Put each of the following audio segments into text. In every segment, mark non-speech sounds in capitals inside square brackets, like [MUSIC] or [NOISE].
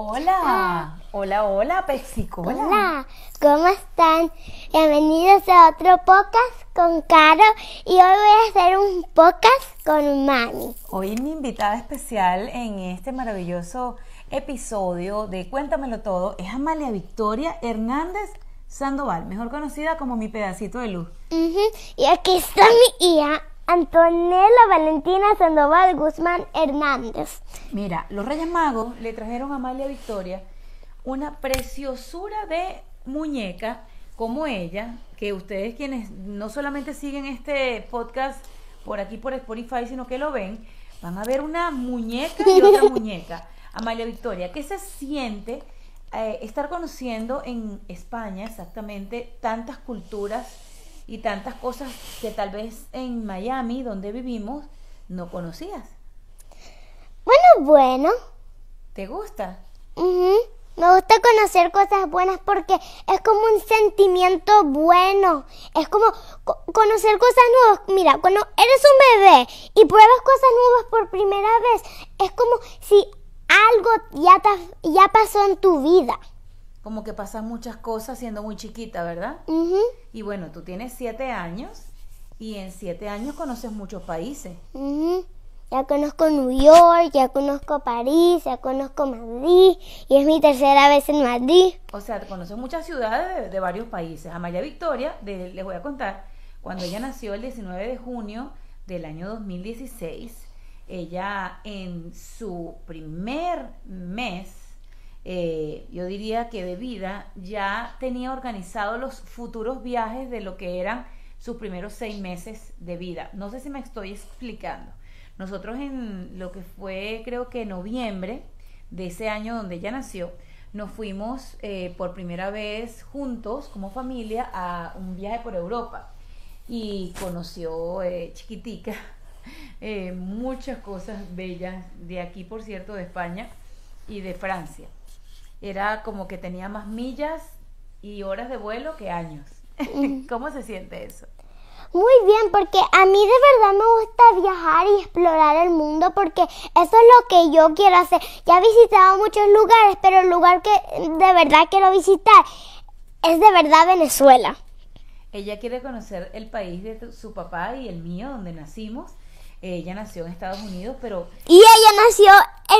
Hola, hola, hola, Pepsicola. Hola, ¿cómo están? Bienvenidos a otro podcast con Caro y hoy voy a hacer un podcast con Mami. Hoy mi invitada especial en este maravilloso episodio de Cuéntamelo Todo es Amalia Victoria Hernández Sandoval, mejor conocida como mi pedacito de luz. Y aquí está mi hija Antonella Valentina Sandoval Guzmán Hernández. Mira, los Reyes Magos le trajeron a Amalia Victoria una preciosura de muñeca como ella, que ustedes quienes no solamente siguen este podcast por aquí por Spotify, sino que lo ven, van a ver una muñeca y otra [LAUGHS] muñeca. Amalia Victoria, ¿qué se siente eh, estar conociendo en España exactamente tantas culturas? y tantas cosas que tal vez en Miami, donde vivimos, no conocías. Bueno, bueno. ¿Te gusta? Me gusta conocer cosas buenas porque es como un sentimiento bueno. Es como conocer cosas nuevas. Mira, cuando eres un bebé y pruebas cosas nuevas por primera vez, es como si algo ya, ya pasó en tu vida como que pasan muchas cosas siendo muy chiquita, ¿verdad? Y bueno, tú tienes siete años y en siete años conoces muchos países. Ya conozco Nueva York, ya conozco París, ya conozco Madrid y es mi tercera vez en Madrid. O sea, conoces muchas ciudades de, varios países. A María Victoria, les voy a contar, cuando ella nació el 19 de junio del año 2016, ella en su primer mes eh, yo diría que de vida, ya tenía organizado los futuros viajes de lo que eran sus primeros seis meses de vida. No sé si me estoy explicando. Nosotros en lo que fue creo que noviembre de ese año donde ella nació, nos fuimos eh, por primera vez juntos como familia a un viaje por Europa y conoció eh, chiquitica [LAUGHS] muchas cosas bellas de aquí, por cierto, de España y de Francia era como que tenía más millas y horas de vuelo que años. [LAUGHS] ¿Cómo se siente eso? Muy bien, porque a mí de verdad me gusta viajar y explorar el mundo porque eso es lo que yo quiero hacer. Ya he visitado muchos lugares, pero el lugar que de verdad quiero visitar es de verdad Venezuela. Ella quiere conocer el país de su papá y el mío, donde nacimos. Ella nació en Estados Unidos, pero... Y ella nació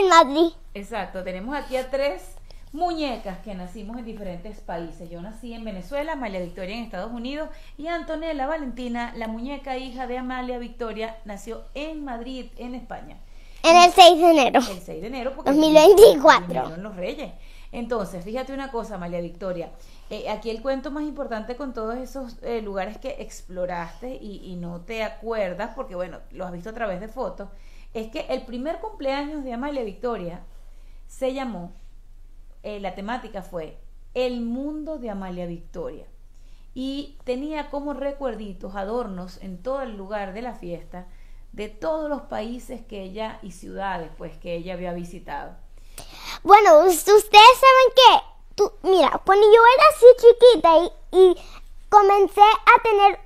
en Madrid. Exacto, tenemos aquí a tres muñecas que nacimos en diferentes países. Yo nací en Venezuela, Amalia Victoria en Estados Unidos y Antonella Valentina, la muñeca hija de Amalia Victoria, nació en Madrid, en España. En el 6 de enero. El 6 de enero, porque 2024. los Reyes. Entonces, fíjate una cosa, Amalia Victoria. Eh, aquí el cuento más importante con todos esos eh, lugares que exploraste y, no te acuerdas, porque bueno, lo has visto a través de fotos, es que el primer cumpleaños de Amalia Victoria se llamó eh, la temática fue El mundo de Amalia Victoria. Y tenía como recuerditos, adornos en todo el lugar de la fiesta de todos los países que ella y ciudades pues que ella había visitado. Bueno, ustedes saben que, tú, mira, cuando yo era así chiquita y comencé a tener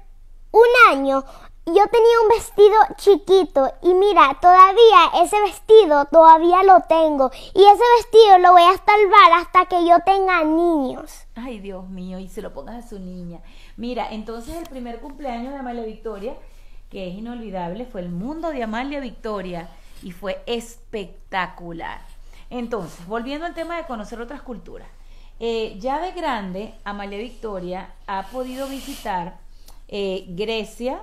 un año, yo tenía un vestido chiquito y mira, todavía ese vestido todavía lo tengo y ese vestido lo voy a salvar hasta que yo tenga niños. Ay, Dios mío, y se lo pongas a su niña. Mira, entonces el primer cumpleaños de Amalia Victoria, que es inolvidable, fue el mundo de Amalia Victoria y fue espectacular. Entonces, volviendo al tema de conocer otras culturas. Eh, ya de grande, Amalia Victoria ha podido visitar eh, Grecia,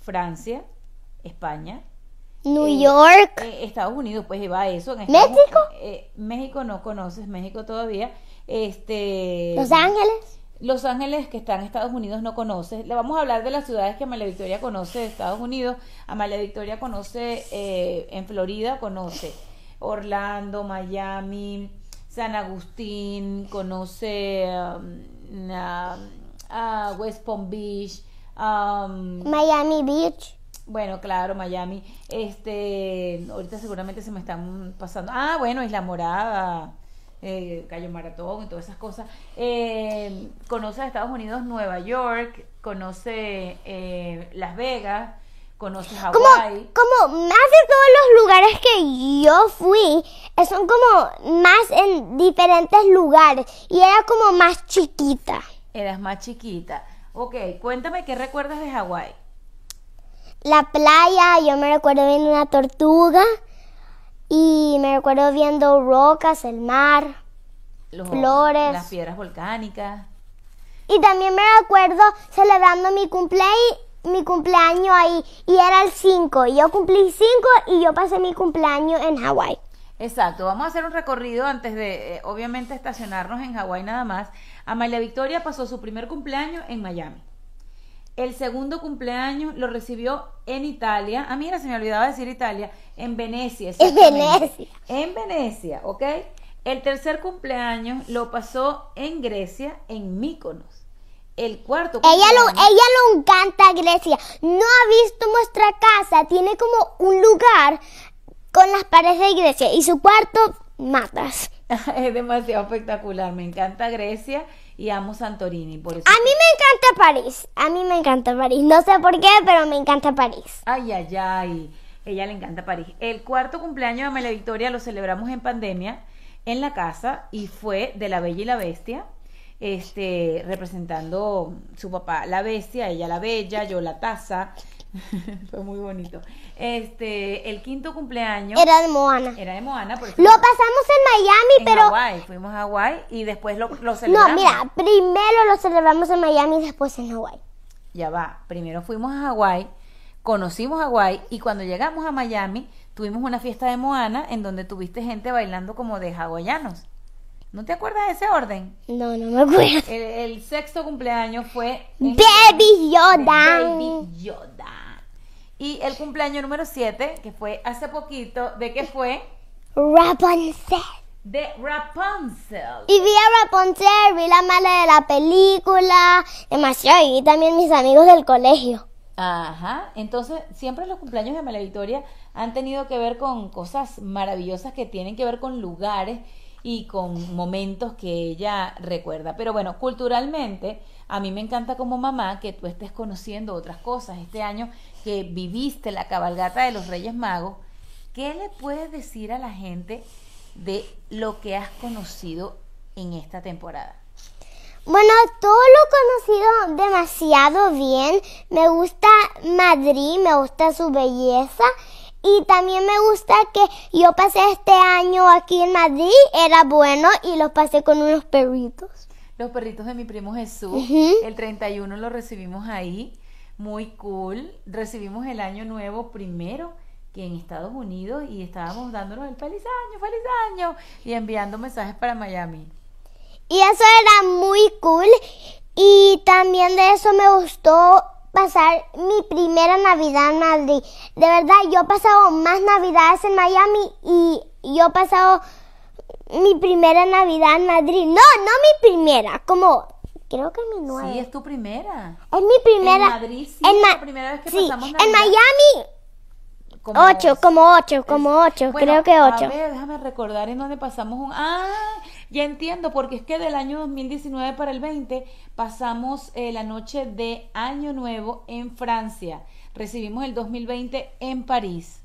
Francia, España. New eh, York. Eh, Estados Unidos, pues va eso. En México. Eh, México no conoces, México todavía. Este, Los Ángeles. Los Ángeles, que está en Estados Unidos, no conoces. Le vamos a hablar de las ciudades que Amalia Victoria conoce de Estados Unidos. Amalia Victoria conoce en Florida, conoce Orlando, Miami, San Agustín, conoce um, ah, West Palm Beach Miami Beach. Bueno, claro, Miami. Este, ahorita seguramente se me están pasando. Ah, bueno, Isla Morada, eh, Maratón y todas esas cosas. Eh, conoce Estados Unidos, Nueva York, conoce eh, Las Vegas, conoce Hawaii? Como, como más de todos los lugares que yo fui, eh, son como más en diferentes lugares y era como más chiquita. Eras más chiquita. Ok, cuéntame qué recuerdas de Hawái. La playa, yo me recuerdo viendo una tortuga y me recuerdo viendo rocas, el mar, flores. Las piedras volcánicas. Y también me recuerdo celebrando mi cumple mi cumpleaños ahí y era el 5. Yo cumplí 5 y yo pasé mi cumpleaños en Hawái. Exacto, vamos a hacer un recorrido antes de, eh, obviamente, estacionarnos en Hawái nada más. Amalia Victoria pasó su primer cumpleaños en Miami. El segundo cumpleaños lo recibió en Italia. Ah, mira, se me olvidaba decir Italia. En Venecia. [LAUGHS] En Venecia. En Venecia, ¿ok? El tercer cumpleaños lo pasó en Grecia, en Míconos. El cuarto cumpleaños... Ella lo, ella lo encanta Grecia. No ha visto nuestra casa. Tiene como un lugar con las paredes de Grecia y su cuarto matas. [LAUGHS] es demasiado espectacular, me encanta Grecia y amo Santorini. Por a mí me encanta París, a mí me encanta París, no sé por qué, pero me encanta París. Ay, ay, ay, ella le encanta París. El cuarto cumpleaños de Amelia Victoria lo celebramos en pandemia en la casa y fue de La Bella y la Bestia, este, representando su papá, la bestia, ella la bella, yo la taza. [LAUGHS] Fue muy bonito. Este, el quinto cumpleaños. Era de Moana. Era de Moana. Por lo pasamos en Miami, en pero. Hawaii. Fuimos a Hawái y después lo, celebramos. No, mira, primero lo celebramos en Miami y después en Hawái. Ya va. Primero fuimos a Hawaii conocimos Hawái y cuando llegamos a Miami tuvimos una fiesta de Moana en donde tuviste gente bailando como de hawaianos. ¿No te acuerdas de ese orden? No, no me acuerdo. El, sexto cumpleaños fue. Baby Yoda. Baby Yoda. Y el cumpleaños número 7, que fue hace poquito, ¿de qué fue? Rapunzel. De Rapunzel. Y vi a Rapunzel, vi la mala de la película, demasiado, y también mis amigos del colegio. Ajá, entonces siempre los cumpleaños de Mala han tenido que ver con cosas maravillosas que tienen que ver con lugares y con momentos que ella recuerda. Pero bueno, culturalmente, a mí me encanta como mamá que tú estés conociendo otras cosas. Este año que viviste la cabalgata de los Reyes Magos, ¿qué le puedes decir a la gente de lo que has conocido en esta temporada? Bueno, todo lo conocido demasiado bien. Me gusta Madrid, me gusta su belleza y también me gusta que yo pasé este año aquí en Madrid, era bueno y los pasé con unos perritos. Los perritos de mi primo Jesús. El 31 lo recibimos ahí, muy cool. Recibimos el año nuevo primero que en Estados Unidos y estábamos dándonos el feliz año, feliz año y enviando mensajes para Miami. Y eso era muy cool y también de eso me gustó pasar mi primera Navidad en Madrid. De verdad, yo he pasado más Navidades en Miami y yo he pasado mi primera Navidad en Madrid. No, no mi primera, como creo que mi nueva. Sí, es tu primera. Es mi primera. En Madrid, sí, en la primera vez que pasamos En Miami. Como ocho, como ocho, como ocho, creo que ocho. déjame recordar en dónde pasamos un. ¡Ah! Ya entiendo, porque es que del año 2019 para el 20 pasamos eh, la noche de Año Nuevo en Francia. Recibimos el 2020 en París.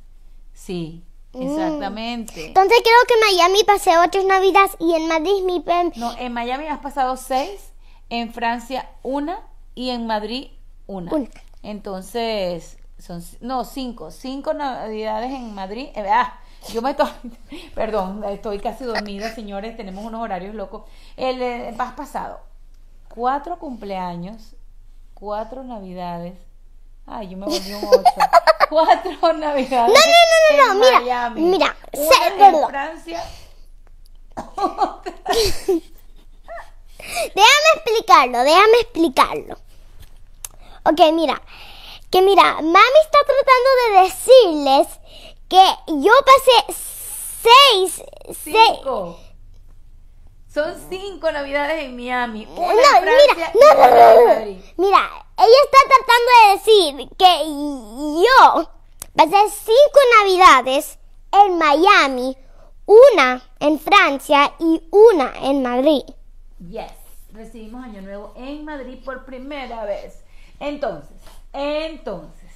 Sí, mm. Exactamente. Entonces creo que en Miami pasé ocho navidades y en Madrid mi... No, en Miami has pasado seis, en Francia una y en Madrid una. Entonces, son, no, cinco, cinco navidades en Madrid, eh, ah, yo me to... [LAUGHS] Perdón, estoy casi dormida, señores, tenemos unos horarios locos. El, eh, pasado, cuatro cumpleaños, cuatro navidades. Ay, yo me volví un ocho. [LAUGHS] cuatro navidades. No, no, no, no, mira, Miami. mira, Una en Francia. [LAUGHS] déjame explicarlo, déjame explicarlo. Ok, mira, que mira, mami está tratando de decirles que yo pasé seis, cinco. son cinco navidades en Miami. en Francia, mira, Mira, ella está tratando de decir que yo pasé cinco navidades en Miami, una en Francia y una en Madrid. Yes, recibimos Año Nuevo en Madrid por primera vez. Entonces, entonces,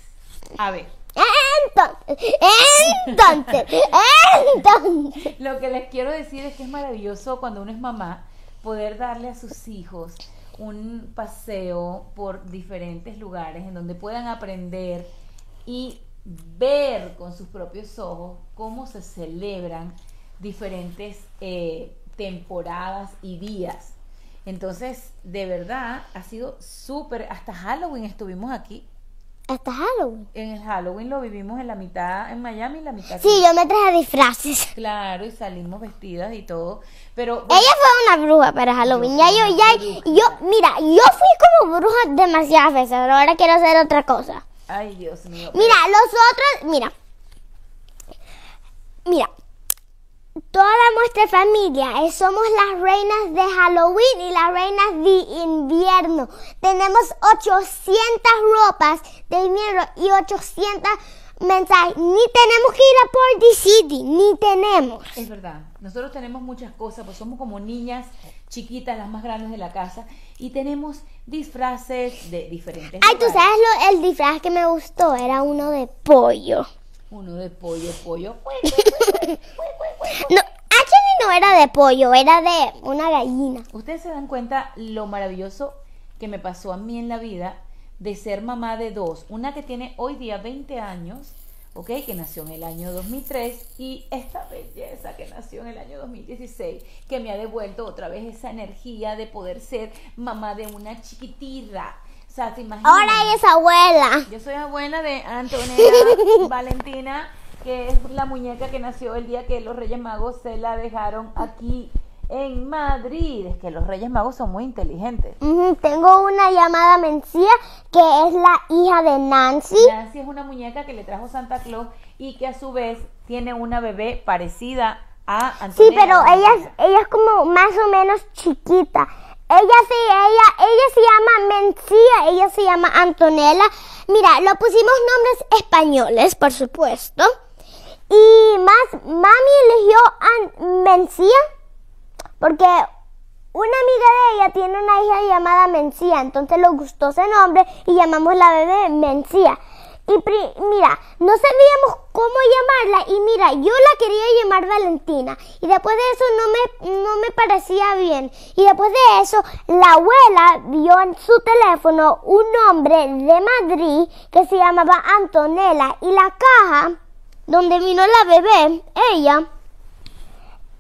a ver entonces, entonces, Lo que les quiero decir es que es maravilloso cuando uno es mamá poder darle a sus hijos un paseo por diferentes lugares en donde puedan aprender y ver con sus propios ojos cómo se celebran diferentes eh, temporadas y días. Entonces, de verdad, ha sido súper, hasta Halloween estuvimos aquí hasta este Halloween. En el Halloween lo vivimos en la mitad en Miami y la mitad. Sí, yo me traje disfraces. Claro, y salimos vestidas y todo. Pero ella fue una bruja para Halloween. Ya yo, ya yo, mira, yo fui como bruja demasiadas veces. Pero ahora quiero hacer otra cosa. Ay, Dios mío. Mira, los otros, mira, mira, toda nuestra familia. Eh, somos las reinas de Halloween y las reinas de invierno. Tenemos 800 ropas de invierno y 800 mensajes. Ni tenemos que ir a Party City, ni tenemos. Es verdad. Nosotros tenemos muchas cosas, pues somos como niñas chiquitas, las más grandes de la casa, y tenemos disfraces de diferentes. Ay, tú sabes lo, el disfraz que me gustó, era uno de pollo. Uno de pollo, [LAUGHS] pollo. no, Ashley no era de pollo, era de una gallina. Ustedes se dan cuenta lo maravilloso que me pasó a mí en la vida de ser mamá de dos. Una que tiene hoy día 20 años, ¿ok? Que nació en el año 2003 y esta belleza que nació en el año 2016, que me ha devuelto otra vez esa energía de poder ser mamá de una chiquitita Ahora es abuela. Yo soy abuela de Antonella [LAUGHS] Valentina, que es la muñeca que nació el día que los Reyes Magos se la dejaron aquí en Madrid. Es que los Reyes Magos son muy inteligentes. Tengo una llamada Mencía que es la hija de Nancy. Nancy es una muñeca que le trajo Santa Claus y que a su vez tiene una bebé parecida a Antonella. Sí, pero ella ella es como más o menos chiquita. Ella sí, ella, ella se llama Mencía, ella se llama Antonella. Mira, lo pusimos nombres españoles, por supuesto. Y más, mami eligió a Mencía porque una amiga de ella tiene una hija llamada Mencía, entonces le gustó ese nombre y llamamos la bebé Mencía. Y mira, no sabíamos cómo llamarla y mira, yo la quería llamar Valentina y después de eso no me, no me parecía bien. Y después de eso, la abuela vio en su teléfono un hombre de Madrid que se llamaba Antonella y la caja donde vino la bebé, ella,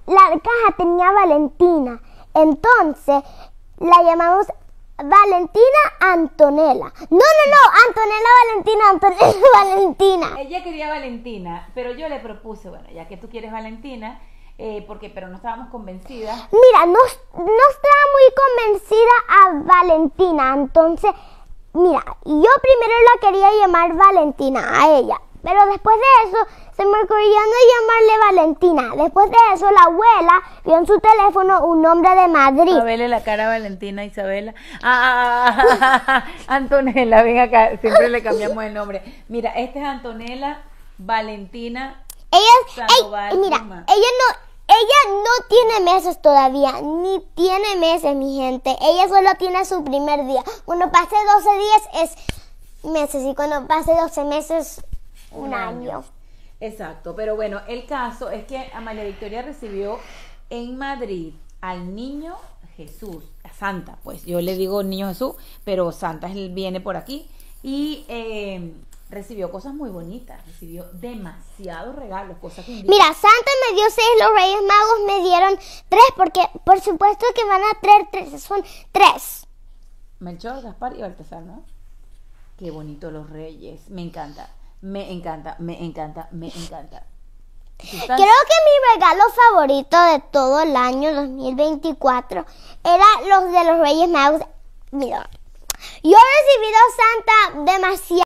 la caja tenía Valentina. Entonces la llamamos Valentina Antonella. No, no, no, Antonella, Valentina, Antonella, [LAUGHS] Valentina. Ella quería Valentina, pero yo le propuse, bueno, ya que tú quieres Valentina, eh, porque, pero no estábamos convencidas. Mira, no, no estaba muy convencida a Valentina, entonces, mira, yo primero la quería llamar Valentina a ella, pero después de eso, se me ocurrió no llamarle Valentina. Después de eso, la abuela vio en su teléfono un nombre de Madrid. A verle la cara a Valentina, Isabela. Ah, ah, ah, ah [LAUGHS] Antonella, ven acá, siempre le cambiamos el nombre. Mira, esta es Antonella Valentina ella, mira, ella no, ella no tiene meses todavía, ni tiene meses, mi gente. Ella solo tiene su primer día. Cuando pase 12 días es meses y cuando pase 12 meses un, año. Exacto, pero bueno, el caso es que Amalia Victoria recibió en Madrid al niño Jesús, a Santa, pues yo le digo niño Jesús, pero Santa viene por aquí y eh, recibió cosas muy bonitas, recibió demasiados regalos, cosas que... Mira, Santa me dio seis, los Reyes Magos me dieron tres, porque por supuesto que van a traer tres, son tres. Melchor, Gaspar y Baltasar, ¿no? Qué bonito los Reyes, me encanta. Me encanta, me encanta, me encanta. Creo que mi regalo favorito de todo el año 2024 era los de los Reyes Magos. Mira, yo he recibido Santa demasiado.